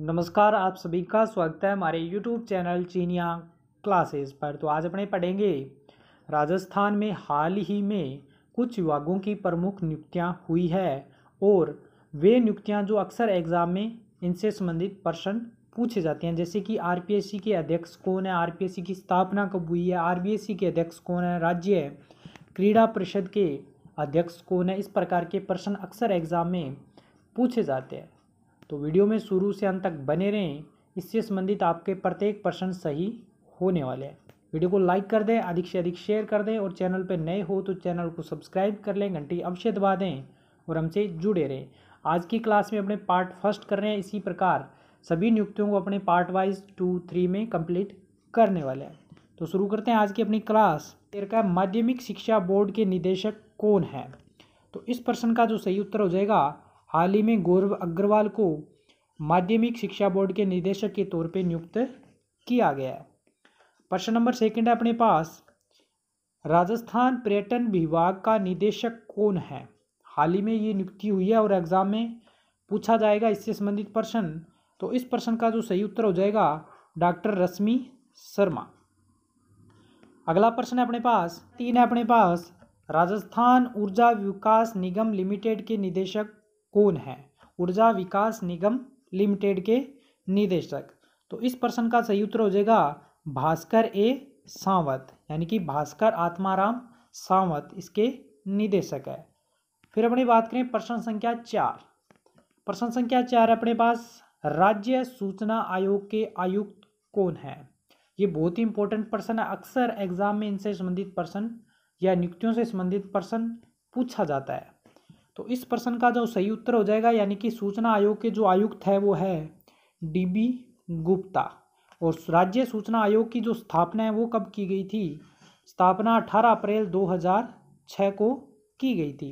नमस्कार आप सभी का स्वागत है हमारे यूट्यूब चैनल चीनिया क्लासेस पर तो आज अपने पढ़ेंगे राजस्थान में हाल ही में कुछ विभागों की प्रमुख नियुक्तियां हुई है और वे नियुक्तियां जो अक्सर एग्ज़ाम में इनसे संबंधित प्रश्न पूछे जाते हैं जैसे कि आर के अध्यक्ष कौन है आर की स्थापना कब हुई है आर के अध्यक्ष कौन है राज्य क्रीड़ा परिषद के अध्यक्ष कौन है इस प्रकार के प्रश्न अक्सर एग्ज़ाम में पूछे जाते हैं तो वीडियो में शुरू से अंत तक बने रहें इससे संबंधित आपके प्रत्येक प्रश्न सही होने वाले हैं वीडियो को लाइक कर दें अधिक से अधिक शेयर कर दें और चैनल पर नए हो तो चैनल को सब्सक्राइब कर लें घंटी अवश्य दबा दें और हमसे जुड़े रहें आज की क्लास में अपने पार्ट फर्स्ट कर रहे हैं इसी प्रकार सभी नियुक्तियों को अपने पार्ट वाइज टू थ्री में कंप्लीट करने वाले हैं तो शुरू करते हैं आज की अपनी क्लास का माध्यमिक शिक्षा बोर्ड के निदेशक कौन है तो इस प्रश्न का जो सही उत्तर हो जाएगा हाल ही में गौरव अग्रवाल को माध्यमिक शिक्षा बोर्ड के निदेशक के तौर पे नियुक्त किया गया है प्रश्न नंबर सेकंड है अपने पास राजस्थान पर्यटन विभाग का निदेशक कौन है हाल ही में ये नियुक्ति हुई है और एग्जाम में पूछा जाएगा इससे संबंधित प्रश्न तो इस प्रश्न का जो सही उत्तर हो जाएगा डॉक्टर रश्मि शर्मा अगला प्रश्न है अपने पास तीन है अपने पास राजस्थान ऊर्जा विकास निगम लिमिटेड के निदेशक कौन है ऊर्जा विकास निगम लिमिटेड के निदेशक तो इस प्रश्न का सही उत्तर हो जाएगा भास्कर ए सावत यानी कि भास्कर आत्माराम सावत इसके निदेशक है फिर अपनी बात करें प्रश्न संख्या चार प्रश्न संख्या चार अपने पास राज्य सूचना आयोग के आयुक्त कौन है ये बहुत ही इंपॉर्टेंट प्रश्न है अक्सर एग्जाम में इनसे संबंधित प्रश्न या नियुक्तियों से संबंधित प्रश्न पूछा जाता है तो इस प्रश्न का जो सही उत्तर हो जाएगा यानी कि सूचना आयोग के जो आयुक्त है वो है डीबी गुप्ता और राज्य सूचना आयोग की जो स्थापना है वो कब की गई थी स्थापना 18 अप्रैल 2006 को की गई थी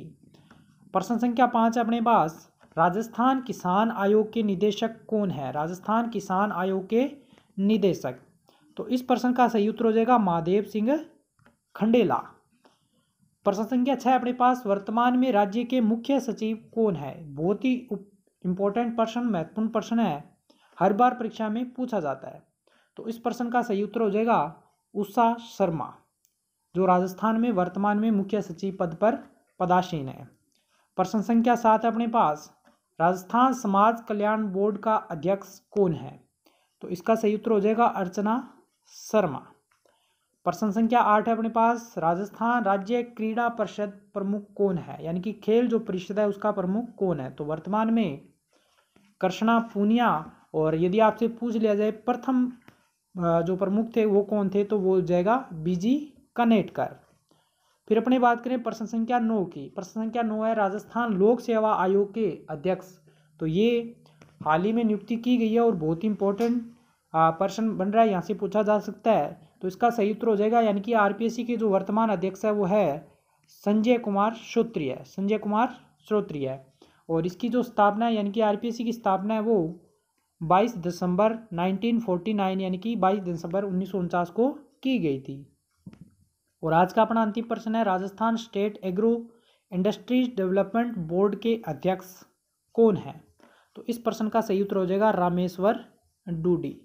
प्रश्न संख्या पाँच अपने पास राजस्थान किसान आयोग के निदेशक कौन है राजस्थान किसान आयोग के निदेशक तो इस प्रश्न का सही उत्तर हो जाएगा महादेव सिंह खंडेला प्रश्न संख्या अच्छा छः अपने पास वर्तमान में राज्य के मुख्य सचिव कौन है बहुत ही इम्पोर्टेंट प्रश्न महत्वपूर्ण प्रश्न है हर बार परीक्षा में पूछा जाता है तो इस प्रश्न का सही उत्तर हो जाएगा उषा शर्मा जो राजस्थान में वर्तमान में मुख्य सचिव पद पर पदासीन है प्रश्न संख्या सात अपने पास राजस्थान समाज कल्याण बोर्ड का अध्यक्ष कौन है तो इसका सही उत्तर हो जाएगा अर्चना शर्मा प्रश्न संख्या आठ है अपने पास राजस्थान राज्य क्रीड़ा परिषद प्रमुख कौन है यानी कि खेल जो परिषद है उसका प्रमुख कौन है तो वर्तमान में कृष्णा पूनिया और यदि आपसे पूछ लिया जाए प्रथम जो प्रमुख थे वो कौन थे तो वो हो जाएगा बीजी कनेटकर फिर अपने बात करें प्रश्न संख्या नौ की प्रश्न संख्या नौ है राजस्थान लोक सेवा आयोग के अध्यक्ष तो ये हाल ही में नियुक्ति की गई है और बहुत ही इंपॉर्टेंट प्रश्न बन रहा है यहाँ से पूछा जा सकता है तो इसका सही उत्तर हो जाएगा यानी कि आरपीएससी के जो वर्तमान अध्यक्ष है वो है संजय कुमार श्रोत्रिय संजय कुमार श्रोत्रिय और इसकी जो स्थापना यानी कि आरपीएससी की स्थापना है वो 22 दिसंबर 1949 यानी कि 22 दिसंबर उन्नीस को की गई थी और आज का अपना अंतिम प्रश्न है Rajasthan state agro industries development board के अध्यक्ष कौन है तो इस प्रश्न का सही उत्तर हो जाएगा रामेश्वर डूडी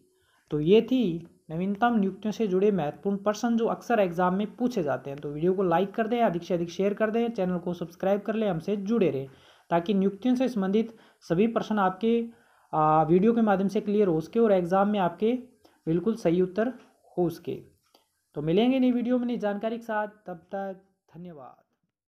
तो ये थी नवीनतम नियुक्तियों से जुड़े महत्वपूर्ण प्रश्न जो अक्सर एग्जाम में पूछे जाते हैं तो वीडियो को लाइक कर दें अधिक से अधिक शेयर कर दें चैनल को सब्सक्राइब कर लें हमसे जुड़े रहें ताकि नियुक्तियों से संबंधित सभी प्रश्न आपके वीडियो के माध्यम से क्लियर हो सके और एग्ज़ाम में आपके बिल्कुल सही उत्तर हो सके तो मिलेंगे नई वीडियो में नई जानकारी के साथ तब तक धन्यवाद